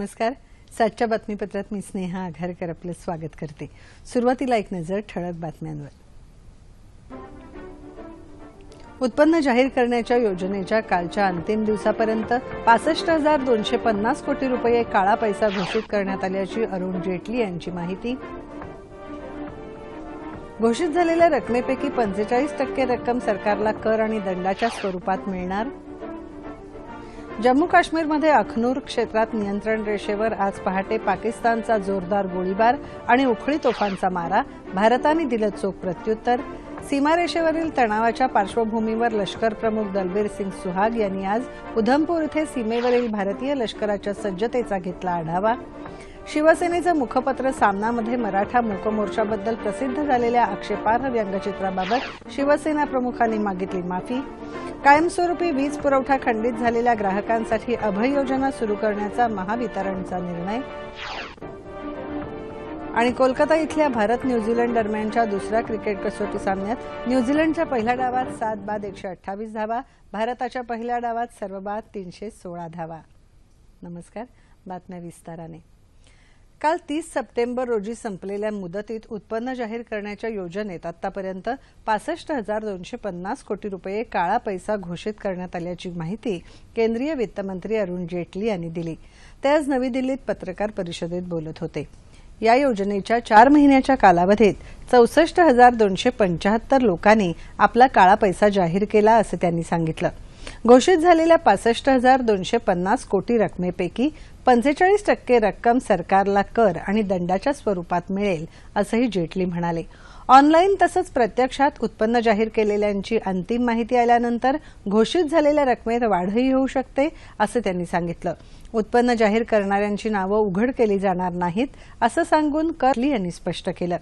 नमस्कार सातच्या बातमीपत्रात मी स्नेहा आघारकर आपलं स्वागत करते सुरुवातीला एक नजर ठळक बातम्यांवर उत्पन्न जाहीर करण्याच्या योजनेच्या कालच्या अंतिम दिवसापर्यंत पासष्ट हजार दोनशे पन्नास कोटी रुपये काळा पैसा घोषित करण्यात आल्याची अरुण जेटली यांची माहिती घोषित झालेल्या रकमेपैकी पंचेचाळीस टक्के रक्कम सरकारला कर आणि दंडाच्या स्वरूपात मिळणार जम्मू काश्मीरमध्ये अखनूर क्षेत्रात नियंत्रण रेषेवर आज पहाटे पाकिस्तानचा जोरदार गोळीबार आणि उखळी तोफांचा मारा भारताने दिलं चोख प्रत्युत्तर सीमारेषेवरील तणावाच्या पार्श्वभूमीवर लष्कर प्रमुख दलबीर सिंग सुहाग यांनी आज उधमपूर इथं सीमेवरील भारतीय लष्कराच्या सज्जतेचा घेतला आढावा शिवसेनेचं मुखपत्र सामनामध्ये मराठा मूकमोर्चाबद्दल प्रसिद्ध झालेल्या आक्षेपार्ह व्यंगचित्राबाबत शिवसेना प्रमुखांनी मागितली माफी कायमस्वरूपी वीज पुरवठा खंडित झालेल्या ग्राहकांसाठी अभय योजना सुरू करण्याचा महावितरणचा निर्णय आणि कोलकाता इथल्या भारत न्यूझीलंड दरम्यानच्या दुसऱ्या क्रिकेट कसोटी सामन्यात न्यूझीलंडच्या पहिल्या डावात सात बाद एकशे अठ्ठावीस धावा भारताच्या पहिल्या डावात सर्व बाद तीनशे सोळा धावा नमस्कार बातम्या विस्ताराने काल तीस सप्टेंबर रोजी संपलेल्या मुदतीत उत्पन्न जाहीर करण्याच्या योजनेत आतापर्यंत पासष्ट हजार दोनशे पन्नास कोटी रुपये काळा पैसा घोषित करण्यात आल्याची माहिती केंद्रीय वित्तमंत्री अरुण जेटली यांनी दिली ते आज नवी दिल्लीत पत्रकार परिषदेत बोलत होते या योजनेच्या चार महिन्याच्या कालावधीत चौसष्ट हजार दोनशे पंचाहत्तर लोकांनी आपला काळा पैसा जाहीर केला असं त्यांनी सांगितलं घोषित झालेल्या पासष्ट हजार दोनशे पन्नास कोटी रकमेपैकी पंचेचाळीस टक्के रक्कम सरकारला कर आणि दंडाच्या स्वरूपात मिळेल असंही जेटली म्हणाले ऑनलाईन तसंच प्रत्यक्षात उत्पन्न जाहीर केलेल्यांची अंतिम माहिती आल्यानंतर घोषित झालेल्या रकमेत वाढही होऊ शकते असं त्यांनी सांगितलं उत्पन्न जाहीर करणाऱ्यांची नावं उघड केली जाणार नाहीत असं सांगून करली यांनी स्पष्ट केलं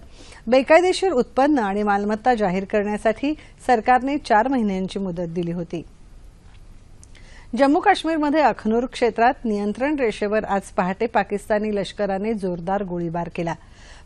बेकायदेशीर उत्पन्न आणि मालमत्ता जाहीर करण्यासाठी सरकारने चार महिन्यांची मुदत दिली होती जम्मू काश्मीरमध्ये अखनूर क्षेत्रात नियंत्रण रेषेवर आज पहाटे पाकिस्तानी लष्कराने जोरदार गोळीबार केला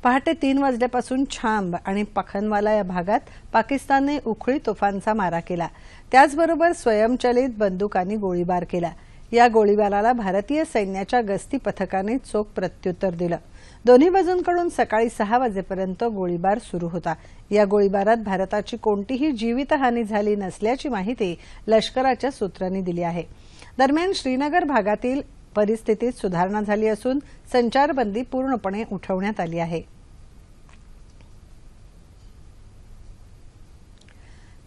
पहाटे तीन वाजल्यापासून छांब आणि पखनवाला या भागात पाकिस्तानने उखळी तोफांचा मारा केला त्याचबरोबर स्वयंचलित बंदुकांनी गोळीबार केला या गोळीबाराला भारतीय सैन्याच्या गस्ती पथकाने चोख प्रत्युत्तर दिलं दोन्ही बाजूंकडून सकाळी सहा वाजेपर्यंत गोळीबार सुरू होता या गोळीबारात भारताची कोणतीही जीवितहानी झाली नसल्याची माहिती लष्कराच्या सूत्रांनी दिली आहे दरम्यान श्रीनगर भागातील परिस्थितीत सुधारणा झाली असून संचारबंदी पूर्णपणे उठवण्यात आली आहे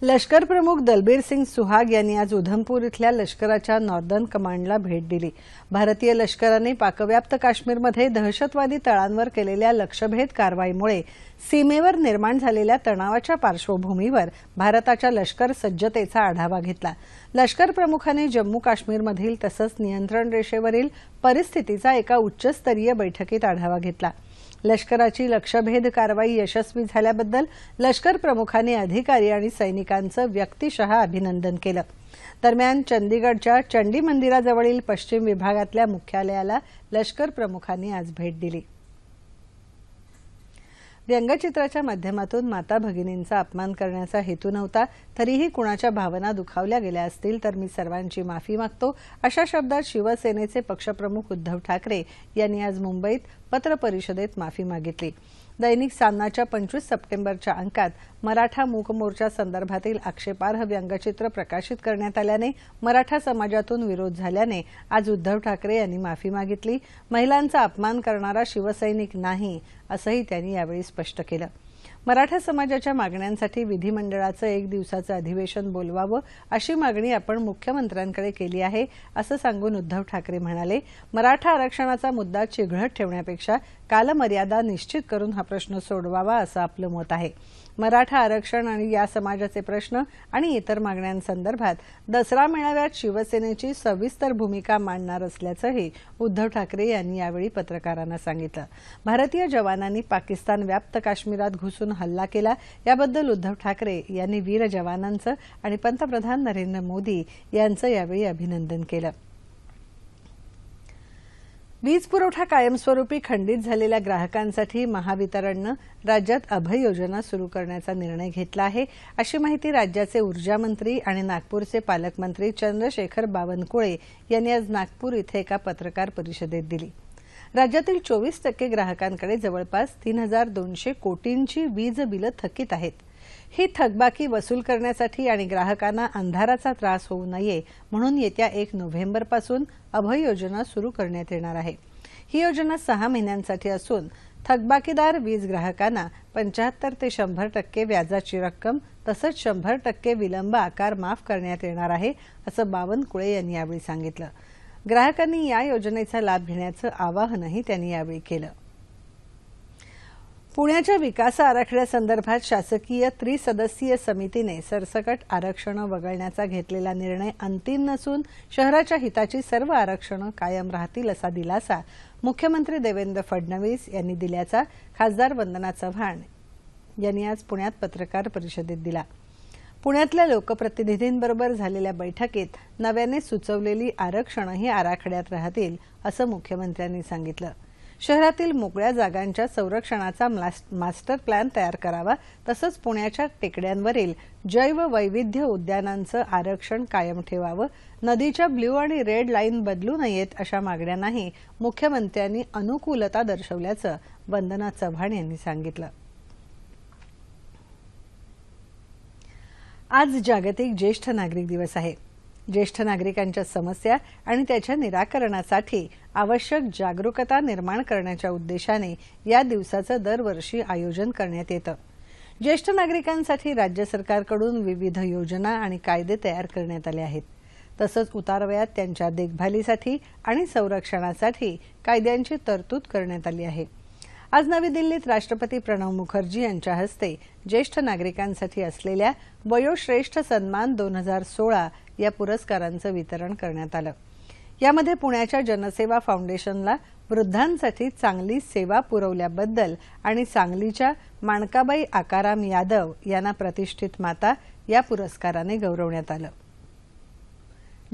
लष्कर प्रमुख दलबीर सिंग सुहाग यांनी आज उधमपूर इथल्या लष्कराच्या नॉर्दर्न कमांडला भेट दिली भारतीय लष्कराने पाकव्याप्त काश्मीरमध्ये दहशतवादी तळांवर केलेल्या लक्षभेद कारवाईमुळे सीमेवर निर्माण झालेल्या तणावाच्या पार्श्वभूमीवर भारताच्या लष्कर सज्जतेचा आढावा घेतला लष्कर प्रमुखाने जम्मू काश्मीरमधील तसंच नियंत्रण रेषेवरील परिस्थितीचा एका उच्चस्तरीय बैठकीत आढावा घेतला लष्कराची लक्षभेद कारवाई यशस्वी झाल्याबद्दल लष्कर प्रमुखांनी अधिकारी आणि सैनिकांचं व्यक्तिशः अभिनंदन केलं दरम्यान चंदीगडच्या चंडी मंदिराजवळील पश्चिम विभागातल्या मुख्यालयाला लष्कर प्रमुखांनी आज भेट दिली व्यंगचित्राच्या माध्यमातून माता भगिनींचा अपमान करण्याचा हेतू नव्हता तरीही कुणाच्या भावना दुखावल्या गेल्या असतील तर मी सर्वांची माफी मागतो अशा शब्दात शिवसेनेचे पक्षप्रमुख उद्धव ठाकरे यांनी आज मुंबईत पत्रपरिषदेत माफी मागितली दैनिक सामनाच्या पंचवीस सप्टेंबरच्या अंकात मराठा मूक मोर्चा संदर्भातील आक्षेपार्ह व्यंगचित्र प्रकाशित करण्यात आल्याने मराठा समाजातून विरोध झाल्याने आज उद्धव ठाकरे यांनी माफी मागितली महिलांचा अपमान करणारा शिवसैनिक नाही असंही त्यांनी यावेळी स्पष्ट केलं मराठा समाजाच्या मागण्यांसाठी विधिमंडळाचं एक दिवसाचं अधिवेशन बोलवावं अशी मागणी आपण मुख्यमंत्र्यांकडे केली आहे असं सांगून उद्धव ठाकरे म्हणाले मराठा आरक्षणाचा मुद्दा चिघळत ठेवण्यापेक्षा कालमर्यादा निश्चित करून हा प्रश्न सोडवावा असं आपलं मत आहे मराठा आरक्षण आणि या समाजाचे प्रश्न आणि इतर मागण्यांसंदर्भात दसरा मेळाव्यात शिवसेनेची सविस्तर भूमिका मांडणार असल्याचंही उद्धव ठाकरे यांनी यावेळी पत्रकारांना सांगितलं भारतीय जवानांनी पाकिस्तान व्याप्त काश्मीरात घुसून हल्ला केला याबद्दल उद्धव ठाकरे यांनी वीर जवानांचं आणि पंतप्रधान नरेंद्र मोदी यांचं यावेळी अभिनंदन केलं वीज पुरवठा कायमस्वरूपी खंडित झालेल्या ग्राहकांसाठी महावितरणनं राज्यात अभय योजना सुरू करण्याचा निर्णय घेतला आहे अशी माहिती राज्याचे ऊर्जा मंत्री आणि नागपूरचे पालकमंत्री चंद्रशेखर बावनकुळे यांनी आज नागपूर इथं एका पत्रकार परिषदेत दिली राज्यातील चोवीस टक्के ग्राहकांकडे जवळपास तीन हजार दोनशे कोटींची वीज बिलं थकीत आहेत ही थकबाकी वसूल करण्यासाठी आणि ग्राहकांना अंधाराचा त्रास होऊ नये म्हणून येत्या एक नोव्हेंबरपासून अभय योजना सुरू करण्यात येणार आहे ही योजना सहा महिन्यांसाठी असून थकबाकीदार वीज ग्राहकांना पंचाहत्तर ते शंभर टक्के व्याजाची रक्कम तसंच शंभर टक्के विलंब आकार माफ करण्यात येणार आहे असं बावनकुळे यांनी यावेळी सांगितलं ग्राहकांनी या योजनेचा लाभ घेण्याचं आवाहनही त्यांनी यावेळी केलं पुण्याच्या विकास आराखड्यासंदर्भात शासकीय त्रिसदस्यीय समितीने सरसकट आरक्षणं वगळण्याचा घेतलेला निर्णय अंतिम नसून शहराच्या हिताची सर्व आरक्षणं कायम राहतील असा दिलासा मुख्यमंत्री देवेंद्र फडणवीस यांनी दिल्याचा खासदार वंदना चव्हाण यांनी आज पुण्यात पत्रकार परिषदेत दिला पुण्यातल्या लोकप्रतिनिधींबरोबर झालेल्या बैठकीत नव्याने सुचवलेली आरक्षणंही आराखड्यात राहतील असं मुख्यमंत्र्यांनी सांगितलं शहरातील मोकळ्या जागांच्या संरक्षणाचा मास्टर प्लॅन तयार करावा तसंच पुण्याच्या टेकड्यांवरील जैव वैविध्य उद्यानांचं आरक्षण कायम ठेवावं नदीच्या ब्ल्यू आणि रेड लाईन बदलू नयेत अशा मागण्यांनाही मुख्यमंत्र्यांनी अनुकूलता दर्शवल्याचं वंदना चव्हाण यांनी सांगितलं आज जागतिक ज्येष्ठ नागरिक दिवस आहे ज्येष्ठ नागरिकांच्या समस्या आणि त्याच्या निराकरणासाठी आवश्यक जागरूकता निर्माण करण्याच्या उद्देशाने या दिवसाचं दरवर्षी आयोजन करण्यात येतं ज्येष्ठ नागरिकांसाठी राज्य सरकारकडून विविध योजना आणि कायदे तयार करण्यात आले आहेत तसंच उतारवयात त्यांच्या देखभालीसाठी आणि संरक्षणासाठी कायद्यांची तरतूद करण्यात आली आहे आज नवी दिल्लीत राष्ट्रपती प्रणव मुखर्जी यांच्या हस्ते ज्येष्ठ नागरिकांसाठी असलेल्या वयोश्रेष्ठ सन्मान दोन हजार सोळा या पुरस्कारांचं वितरण करण्यात आलं यामध्ये पुण्याच्या जनसेवा फाउंडेशनला वृद्धांसाठी चांगली सेवा पुरवल्याबद्दल आणि सांगलीच्या माणकाबाई आकाराम यादव यांना प्रतिष्ठित माता या पुरस्काराने गौरवण्यात आलं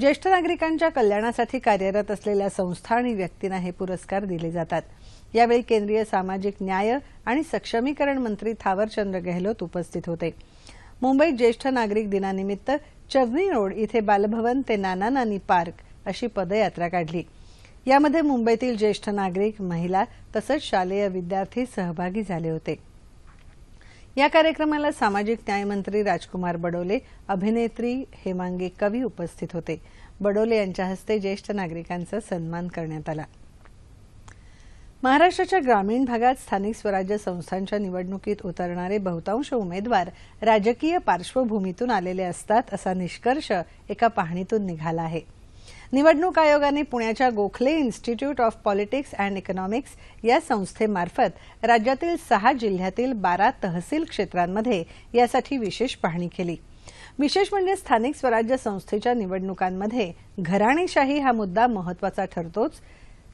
ज्येष्ठ नागरिकांच्या कल्याणासाठी कार्यरत असलेल्या संस्था आणि व्यक्तींना हे पुरस्कार दिले जातात यावेळी केंद्रीय सामाजिक न्याय आणि सक्षमीकरण मंत्री थावरचंद्र गहलोत उपस्थित होते मुंबईत ज्येष्ठ नागरिक दिनानिमित्त चर्नी रोड इथे बालभवन ते नाना नानी पार्क अशी पदयात्रा काढली यामध्ये मुंबईतील ज्येष्ठ नागरिक महिला तसंच शालेय विद्यार्थी सहभागी झाले होते या कार्यक्रमाला सामाजिक न्यायमंत्री राजकुमार बडोले अभिनेत्री हेमांगी कवी उपस्थित होते बडोले यांच्या हस्ते ज्येष्ठ नागरिकांचा सन्मान करण्यात आला महाराष्ट्राच्या ग्रामीण भागात स्थानिक स्वराज्य संस्थांच्या निवडणुकीत उतरणारे बहुतांश उमेदवार राजकीय पार्श्वभूमीतून आलेले असतात असा निष्कर्ष एका पाहणीतून निघाला आहे निवडणूक आयोगाने पुण्याच्या Gokhale institute of politics and economics या संस्थेमार्फत राज्यातील सहा जिल्ह्यातील बारा तहसील क्षेत्रांमध्ये यासाठी विशेष पाहणी केली विशेष म्हणजे स्थानिक स्वराज्य संस्थेच्या निवडणुकांमध्ये घराणेशाही हा मुद्दा महत्वाचा ठरतोच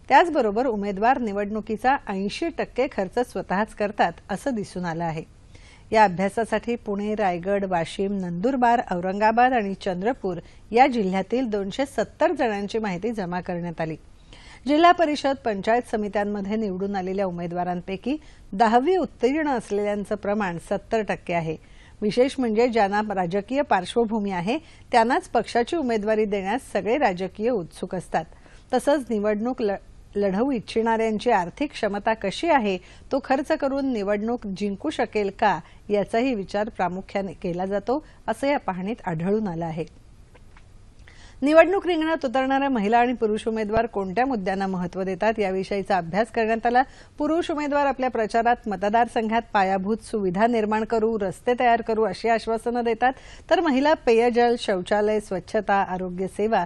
त्याचबरोबर उमेदवार निवडणुकीचा ऐंशी टक्के खर्च स्वतःच करतात असं दिसून आलं आहे या अभ्यासासाठी पुणे रायगड वाशिम नंदुरबार औरंगाबाद आणि चंद्रपूर या जिल्ह्यातील दोनशे सत्तर जणांची माहिती जमा करण्यात आली जिल्हा परिषद पंचायत समित्यांमध्ये निवडून आलेल्या उमेदवारांपैकी दहावी उत्तीर्ण असलेल्यांचं प्रमाण सत्तर टक्के आहे विशेष म्हणजे ज्यांना राजकीय पार्श्वभूमी आहे त्यांनाच पक्षाची उमेदवारी देण्यास सगळे राजकीय उत्सुक असतात तसंच निवडणूक लढवू इच्छिणाऱ्यांची आर्थिक क्षमता कशी आहे तो खर्च करून निवडणूक जिंकू शकेल का याचाही विचार प्रामुख्याने केला जातो असं या पाहणीत आढळून आलं आहे निवडणूक रिंगणात उतरणाऱ्या महिला आणि पुरुष उमेदवार कोणत्या मुद्द्यांना महत्त्व देतात याविषयीचा अभ्यास करण्यात आला पुरुष उमेदवार आपल्या प्रचारात मतदारसंघात पायाभूत सुविधा निर्माण करू रस्ते तयार करू अशी आश्वासनं देतात तर महिला पेयजल शौचालय स्वच्छता आरोग्य सेवा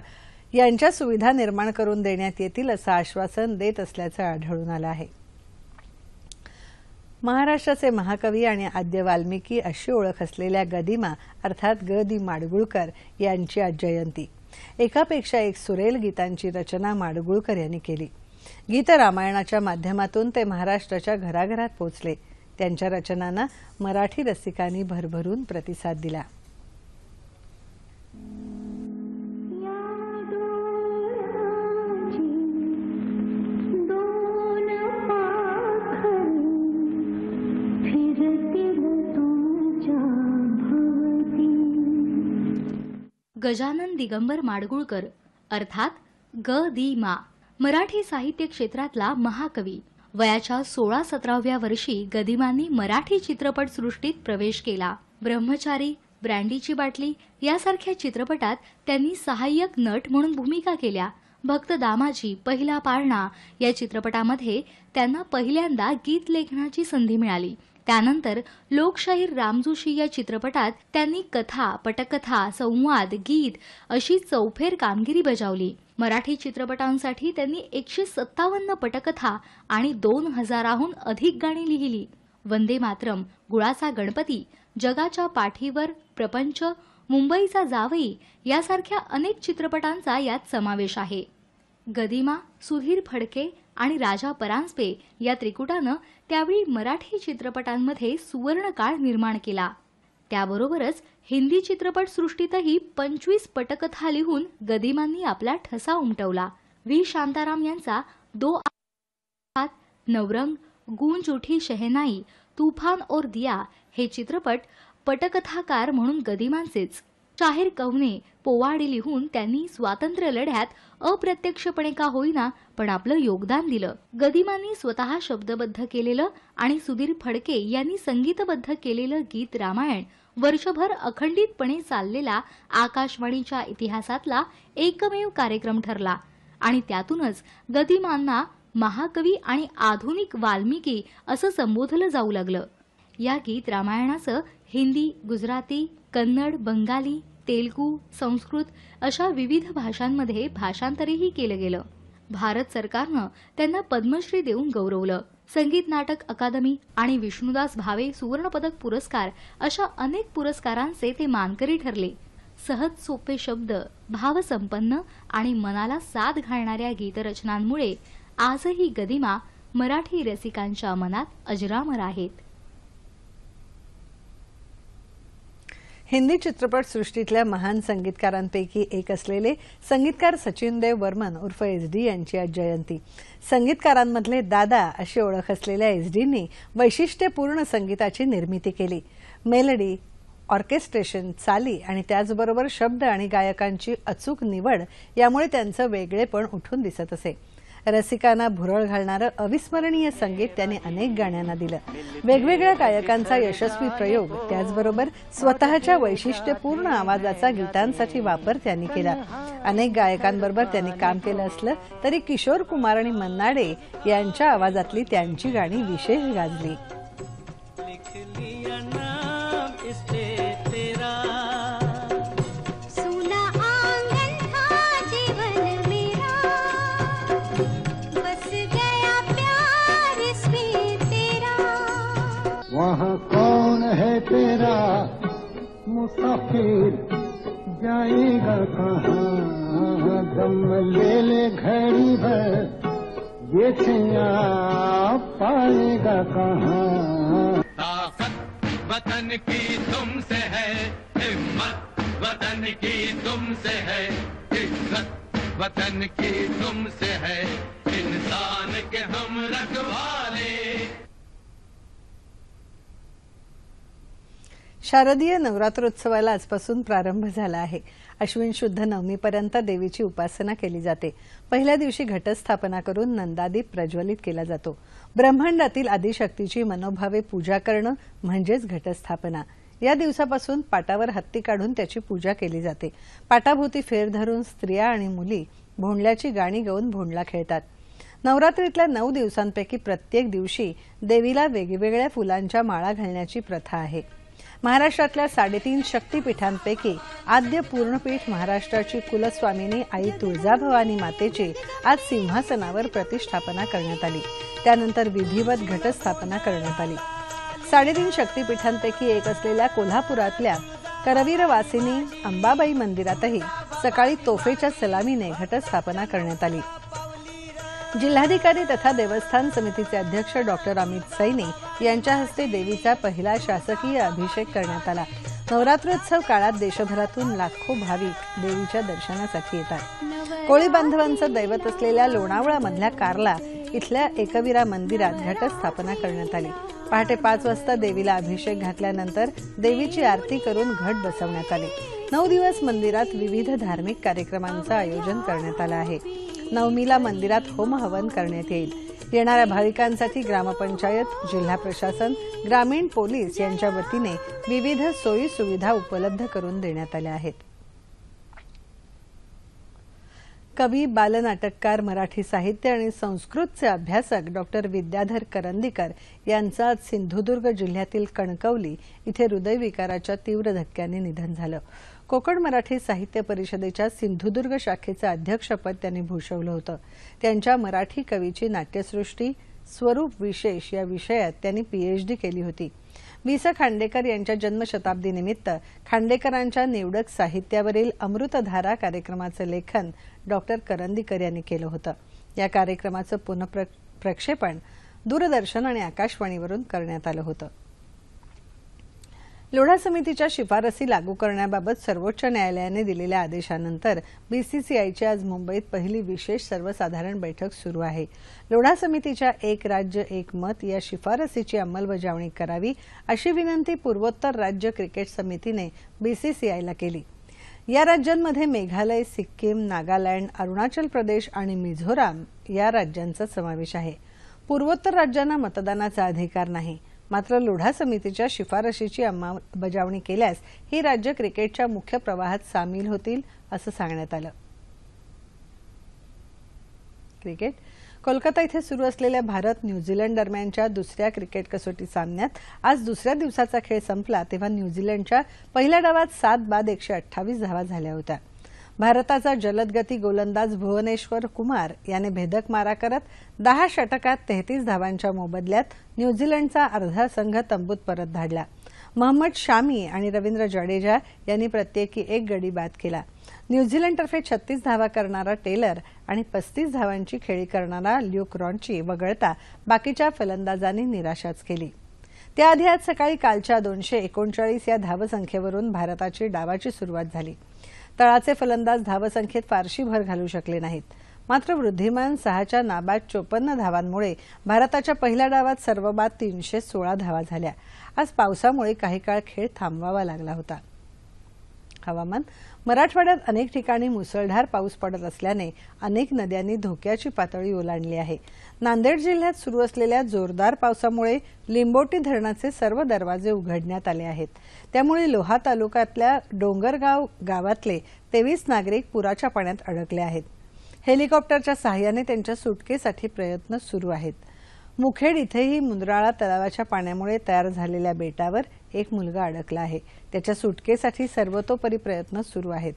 यांच्या सुविधा निर्माण करून देण्यात येतील असं आश्वासन देत असल्याचं आढळून आलं आहे महाराष्ट्राचे महाकवी आणि आद्य वाल्मिकी अशी ओळख असलेल्या गदिमा अर्थात ग माडगुळकर यांची आज जयंती एकापेक्षा एक सुरेल गीतांची रचना माडगुळकर यांनी केली गीत रामायणाच्या माध्यमातून ते महाराष्ट्राच्या घराघरात पोचले त्यांच्या रचनांना मराठी रसिकांनी भरभरून प्रतिसाद दिला गजानन दिगंबर माडगुळकर अर्थात ग दी मा मराठी साहित्य क्षेत्रातला महाकवी वयाच्या सोळा सतराव्या वर्षी गदिमांनी मराठी चित्रपट सृष्टीत प्रवेश केला ब्रह्मचारी ब्रँडीची बाटली यासारख्या चित्रपटात त्यांनी सहाय्यक नट म्हणून भूमिका केल्या भक्त दामाजी पहिला पाळणा या चित्रपटामध्ये त्यांना पहिल्यांदा गीत लेखनाची संधी मिळाली त्यानंतर लोकशाहीर रामजोशी या चित्रपटात त्यांनी कथा पटकथा संवाद गीत अशी चौफेर कामगिरी बजावली मराठी चित्रपटांसाठी त्यांनी एकशे सत्तावन्न पटकथा आणि दोन हजाराहून अधिक गाणी लिहिली वंदे मातरम गुळाचा गणपती जगाच्या पाठीवर प्रपंच मुंबईचा जावई यासारख्या अनेक चित्रपटांचा यात समावेश आहे गदिमा सुधीर फडके आणि राजा परांजपे या त्रिकुटानं त्यावेळी मराठी चित्रपटांमध्ये सुवर्णकाळ निर्माण केला त्याबरोबरच हिंदी चित्रपटसृष्टीतही पंचवीस पटकथा लिहून गदिमांनी आपला ठसा उमटवला व्ही शांताराम यांचा दो नवरंग गुंज उठी शहनाई तुफान और दिया हे चित्रपट पटकथाकार म्हणून गदिमांचेच शाहीर कवने पोवाडी लिहून त्यांनी स्वातंत्र्य लढ्यात अप्रत्यक्षपणे का होईना पण आपलं योगदान दिलं गदिमांनी स्वतः शब्दबद्ध केलेलं आणि सुधीर फडके यांनी संगीतबद्ध केलेलं गीत रामायण वर्षभर अखंडितपणे चाललेला आकाशवाणीच्या इतिहासातला एकमेव कार्यक्रम ठरला आणि त्यातूनच गदिमांना महाकवी आणि आधुनिक वाल्मिकी असं संबोधलं जाऊ लागलं या गीत रामायणाचं हिंदी गुजराती कन्नड बंगाली तेलगू संस्कृत अशा विविध भाषांमध्ये भाषांतरही केलं गेलं भारत सरकारनं त्यांना पद्मश्री देऊन गौरवलं संगीत नाटक अकादमी आणि विष्णुदास भावे सुवर्णपदक पुरस्कार अशा अनेक पुरस्कारांचे ते मानकरी ठरले सहज सोपे शब्द भावसंपन्न आणि मनाला साथ घालणाऱ्या गीतरचनांमुळे आजही गदिमा मराठी रसिकांच्या मनात अजरामर आहेत हिंदी चित्रपटसृष्टीतल्या महान संगीतकारांपैकी एक असलेले संगीतकार सचिन देव वर्मन उर्फ एस डी यांची आज जयंती संगीतकारांमधले दादा अशी ओळख असलेल्या एस डींनी वैशिष्ट्यपूर्ण संगीताची निर्मिती केली मेलडी ऑर्केस्ट्रेशन चाली आणि त्याचबरोबर शब्द आणि गायकांची अचूक निवड यामुळे त्यांचं वेगळेपण उठून दिसत असे रसिकांना भुरळ घालणारं अविस्मरणीय संगीत त्यांनी अनेक गाण्यांना दिलं वेगवेगळ्या गायकांचा यशस्वी प्रयोग त्याचबरोबर स्वतःच्या वैशिष्ट्यपूर्ण आवाजाचा गीतांसाठी वापर त्यांनी केला अनेक गायकांबरोबर त्यांनी काम केलं असलं तरी किशोर कुमार आणि मन्नाडे यांच्या आवाजातली त्यांची गाणी विशेष गाजली कहा दम ले ले घड़ी भर ये सिया पाएगा कहा ताकत वतन की तुमसे है हिम्मत वतन की तुमसे है इज्जत वतन की तुमसे है इंसान के हम रखवाले शारदीय नवरात्रोत्सवाला आजपासून प्रारंभ झाला आहे अश्विन शुद्ध नवमीपर्यंत देवीची उपासना केली जाते पहिल्या दिवशी घटस्थापना करून नंदादीप प्रज्वलित केला जातो ब्रह्मांडातील आदिशक्तीची मनोभावे पूजा करणं म्हणजेच घटस्थापना या दिवसापासून पाटावर हत्ती काढून त्याची पूजा केली जाते पाटाभोवती फेर धरून स्त्रिया आणि मुली भोंडल्याची गाणी गाऊन भोंडला खेळतात नवरात्रीतल्या नऊ दिवसांपैकी प्रत्येक दिवशी देवीला वेगवेगळ्या फुलांच्या माळा घालण्याची प्रथा आहे महाराष्ट्रातल्या साडेतीन शक्तीपीठांपैकी आद्य पूर्णपीठ महाराष्ट्राची कुलस्वामिनी आई तुळजाभवानी मातेची आज सिंहासनावर प्रतिष्ठापना करण्यात आली त्यानंतर विधिवत घटस्थापना करण्यात आली साडेतीन शक्तीपीठांपैकी एक असलेल्या कोल्हापुरातल्या करवीरवासिनी अंबाबाई मंदिरातही सकाळी तोफेच्या सलामीने घटस्थापना करण्यात आली जिल्हाधिकारी तथा देवस्थान समितीचे अध्यक्ष डॉक्टर अमित सैनी यांच्या हस्ते देवीचा पहिला शासकीय अभिषेक करण्यात आला नवरात्रोत्सव काळात देशभरातून लाखो भाविक देवीच्या दर्शनासाठी येतात कोळी बांधवांचं दैवत असलेल्या लोणावळामधल्या कारला इथल्या एकवीरा मंदिरात घटस्थापना करण्यात आली पहाटे पाच वाजता देवीला अभिषेक घातल्यानंतर देवीची आरती करून घट बसवण्यात आले नऊ दिवस मंदिरात विविध धार्मिक कार्यक्रमांचं आयोजन करण्यात आलं आहे नवमीला मंदिरात होमहवन करण्यात येईल येणाऱ्या भाविकांसाठी ग्रामपंचायत जिल्हा प्रशासन ग्रामीण पोलीस यांच्या वतीने विविध सोयी सुविधा उपलब्ध करून देण्यात आल्या आहेत कवी बालनाटककार मराठी साहित्य आणि संस्कृतचे अभ्यासक डॉक्टर विद्याधर करंदीकर यांचं आज सिंधुदुर्ग जिल्ह्यातील कणकवली इथे हृदयविकाराच्या तीव्र धक्क्याने निधन झालं कोकण मराठी साहित्य परिषदेच्या सिंधुदुर्ग शाखेचं अध्यक्षपद त्यांनी भूषवलं होतं त्यांच्या मराठी कवीची नाट्यसृष्टी स्वरूप विशेष या विषयात त्यांनी पीएचडी केली होती वि स खांडेकर यांच्या जन्मशताब्दीनिमित्त खांडेकरांच्या निवडक साहित्यावरील अमृतधारा कार्यक्रमाचं लेखन डॉक्टर करंदीकर यांनी केलं होतं या कार्यक्रमाचं पुनःप्रक्षेपण दूरदर्शन आणि आकाशवाणीवरून करण्यात आलं होतं लोढा समितीच्या शिफारसी लागू करण्याबाबत सर्वोच्च न्यायालयाने दिलेल्या आदेशानंतर बीसीसीआयची आज मुंबईत पहिली विशेष सर्वसाधारण बैठक सुरू आहे लोढा समितीच्या एक राज्य एक मत या शिफारसीची अंमलबजावणी करावी अशी विनंती पूर्वोत्तर राज्य क्रिकेट समितीने बीसीसीआयला केली या राज्यांमध्ये मेघालय सिक्कीम नागालँड अरुणाचल प्रदेश आणि मिझोराम या राज्यांचा समावेश आहे पूर्वोत्तर राज्यांना मतदानाचा अधिकार नाही मात्र लोढा समितीच्या शिफारशीची अंमलबजावणी केल्यास ही राज्य क्रिकेटच्या मुख्य प्रवाहात सामील होतील असं सांगण्यात आलं क्रिकेट कोलकाता इथे सुरू असलेल्या भारत न्यूझीलंड दरम्यानच्या दुसऱ्या क्रिकेट कसोटी सामन्यात आज दुसऱ्या दिवसाचा खेळ संपला तेव्हा न्यूझीलंडच्या पहिल्या डावात सात बाद एकशे अठ्ठावीस धावा झाल्या होत्या भारताचा जलदगती गोलंदाज भुवनेश्वर कुमार याने भेदक मारा करत दहा षटकात तेहतीस धावांच्या मोबदल्यात न्यूझीलंडचा अर्धा संघ तंबूत परत धाडला महम्मद शामी आणि रवींद्र जडेजा यांनी प्रत्येकी एक गडी बाद केला न्यूझीलंडतर्फे छत्तीस धावा करणारा टेलर आणि पस्तीस धावांची खेळी करणारा ल्यूक रॉनची वगळता बाकीच्या फलंदाजांनी निराशाच केली त्याआधी आज सकाळी कालच्या दोनशे एकोणचाळीस या धावसंख्येवरून भारताची डावाची सुरुवात झाली तळाचे फलंदाज धावसंख्येत फारशी भर घालू शकले नाहीत मात्र वृद्धिमान सहाच्या नाबाद चोपन्न धावांमुळे भारताच्या पहिल्या डावात सर्व बाद तीनशे सोळा धावा झाल्या आज पावसामुळे काही काळ खेळ थांबवावा लागला होता हवामान मराठवाड्यात अनेक ठिकाणी मुसळधार पाऊस पडत असल्याने अनेक नद्यांनी धोक्याची पातळी ओलांडली आहे नांदेड जिल्ह्यात सुरू असलेल्या जोरदार पावसामुळे लिंबोटी धरणाचे सर्व दरवाजे उघडण्यात आले आहेत त्यामुळे लोहा तालुक्यातल्या डोंगरगाव गावातले तेवीस नागरिक पुराच्या पाण्यात अडकले आहेत हेलिकॉप्टरच्या सहाय्याने त्यांच्या सुटकेसाठी प्रयत्न सुरू आहेत मुखेड इथेही मुंद्राळा तलावाच्या पाण्यामुळे तयार झालेल्या बेटावर एक मुलगा अडकला आहे त्याच्या सुटकेसाठी सर्वतोपरी प्रयत्न सुरू आहेत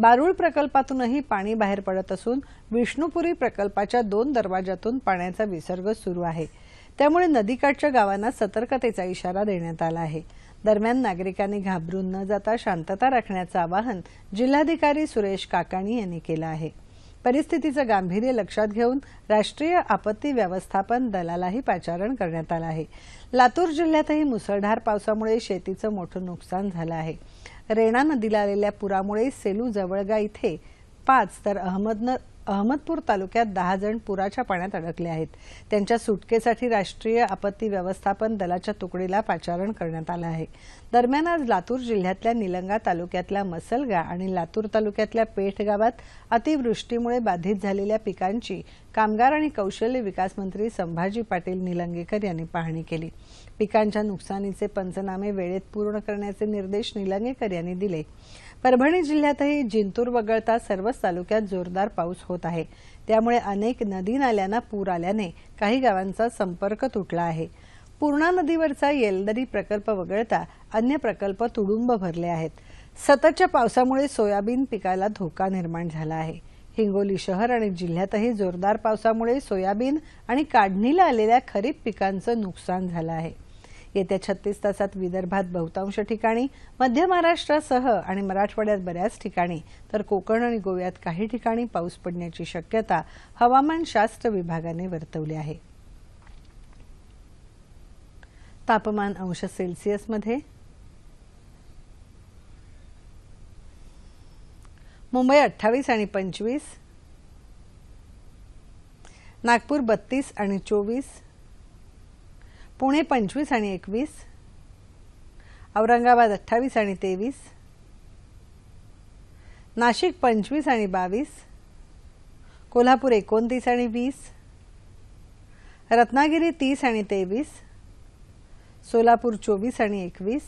बारूळ प्रकल्पातूनही पाणी बाहेर पडत असून विष्णुपुरी प्रकल्पाच्या दोन दरवाजातून पाण्याचा विसर्ग सुरू आहे त्यामुळे नदीकाठच्या गावांना सतर्कतेचा इशारा देण्यात आला आहे दरम्यान नागरिकांनी घाबरून न जाता शांतता राखण्याचं आवाहन जिल्हाधिकारी सुरेश काकाणी यांनी केलं आहे परिस्थितीचं गांभीर्य लक्षात घेऊन राष्ट्रीय आपत्ती व्यवस्थापन दलालाही पाचारण करण्यात आलं आहे लातूर जिल्ह्यातही मुसळधार पावसामुळे शेतीचं मोठं नुकसान झालं आहे रेणा नदीला आलेल्या पुरामुळे सेलू जवळगा इथे पाच तर अहमदनगर अहमदपूर तालुक्यात दहा जण पुराच्या पाण्यात अडकले आहेत त्यांच्या सुटकेसाठी राष्ट्रीय आपत्ती व्यवस्थापन दलाच्या तुकडीला पाचारण करण्यात आलं आहे दरम्यान आज लातूर जिल्ह्यातल्या निलंगा तालुक्यातल्या मसलगा आणि लातूर तालुक्यातल्या पेठ गावात अतिवृष्टीमुळे बाधित झालेल्या पिकांची कामगार आणि कौशल्य विकास मंत्री संभाजी पाटील निलंगेकर यांनी पाहणी केली पिकांच्या नुकसानीचे पंचनामे वेळेत पूर्ण करण्याचे निर्देश निलंगेकर यांनी दिले परभणी जिल्ह्यातही जिंतूर वगळता सर्वच तालुक्यात जोरदार पाऊस होत आहे त्यामुळे अनेक नदी नाल्यांना पूर आल्याने काही गावांचा संपर्क तुटला आहे पूर्णा नदीवरचा येलदरी प्रकल्प वगळता अन्य प्रकल्प तुडुंब भरले आहेत सततच्या पावसामुळे सोयाबीन पिकाला धोका निर्माण झाला आहे हिंगोली शहर आणि जिल्ह्यातही जोरदार पावसामुळे सोयाबीन आणि काढणीला आलेल्या खरीप पिकांचं नुकसान झालं आहे येत्या छत्तीस तासात विदर्भात बहुतांश ठिकाणी मध्य महाराष्ट्रासह आणि मराठवाड्यात बऱ्याच ठिकाणी तर कोकण आणि गोव्यात काही ठिकाणी पाऊस पडण्याची शक्यता हवामानशास्त्र विभागाने वर्तवली आहे तापमान अंश सेल्सिअसमध्ये मुंबई अठ्ठावीस आणि पंचवीस नागपूर बत्तीस आणि चोवीस पुणे पंचवीस आणि एकवीस औरंगाबाद अठ्ठावीस आणि तेवीस नाशिक पंचवीस आणि बावीस कोल्हापूर एकोणतीस आणि वीस रत्नागिरी तीस आणि तेवीस सोलापूर चोवीस आणि एकवीस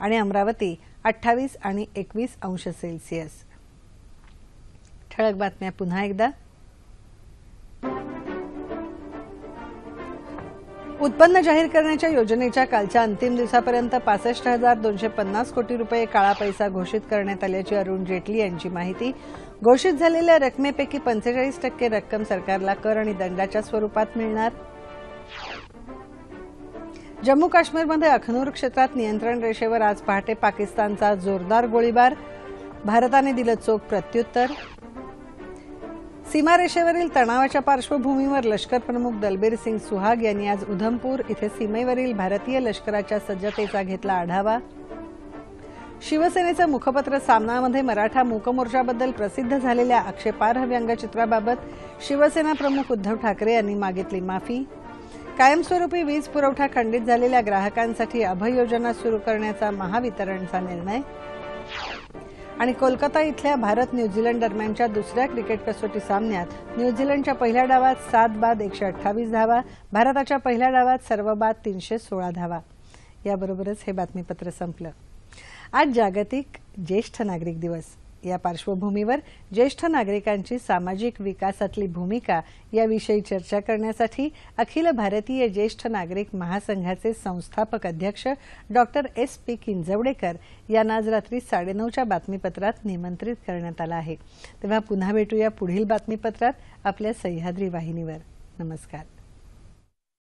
आणि अमरावती अठ्ठावीस आणि एकवीस अंश सेल्सिअस ठळक बातम्या पुन्हा एकदा उत्पन्न जाहीर करण्याच्या योजनेच्या कालच्या अंतिम दिवसापर्यंत पासष्ट हजार दोनशे पन्नास कोटी रुपये काळा पैसा घोषित करण्यात आल्याची अरुण जेटली यांची माहिती घोषित झालेल्या रकमेपैकी पंचेचाळीस टक्के रक्कम सरकारला कर आणि दंडाच्या स्वरूपात मिळणार जम्मू काश्मीरमध्ये अखनूर क्षेत्रात नियंत्रण रेषेवर आज पहाटे पाकिस्तानचा जोरदार गोळीबार भारताने दिलं चोख प्रत्युत्तर सीमारेषेवरील तणावाच्या पार्श्वभूमीवर लष्कर प्रमुख दलबीर सिंग सुहाग यांनी आज उधमपूर इथे सीमेवरील भारतीय लष्कराच्या सज्जतेचा घेतला आढावा शिवसेनेचं मुखपत्र सामनामध्ये मराठा मूकमोर्चाबद्दल प्रसिद्ध झालेल्या आक्षेपार्ह व्यंगचित्राबाबत शिवसेना प्रमुख उद्धव ठाकरे यांनी मागितली माफी कायमस्वरूपी वीज पुरवठा खंडित झालेल्या ग्राहकांसाठी अभय योजना सुरू करण्याचा महावितरणचा निर्णय आणि कोलकाता इथल्या भारत न्यूझीलंड दरम्यानच्या दुसऱ्या क्रिकेट कसोटी सामन्यात न्यूझीलंडच्या पहिल्या डावात सात बाद एकशे अठ्ठावीस धावा भारताच्या पहिल्या डावात सर्व बाद तीनशे सोळा धावा याबरोबरच हे बातमीपत्र संपलं आज जागतिक ज्येष्ठ नागरिक दिवस या पार्श्वभूमीवर ज्येष्ठ नागरिकांची सामाजिक विकासातली भूमिका याविषयी चर्चा करण्यासाठी अखिल भारतीय ज्येष्ठ नागरिक महासंघाचे संस्थापक अध्यक्ष डॉक्टर एस पी किंजवडेकर यांना आज रात्री साडेनऊच्या बातमीपत्रात निमंत्रित करण्यात आलं आहे तेव्हा पुन्हा भेटूया पुढील बातमीपत्रात आपल्या सह्याद्री वाहिनीवर नमस्कार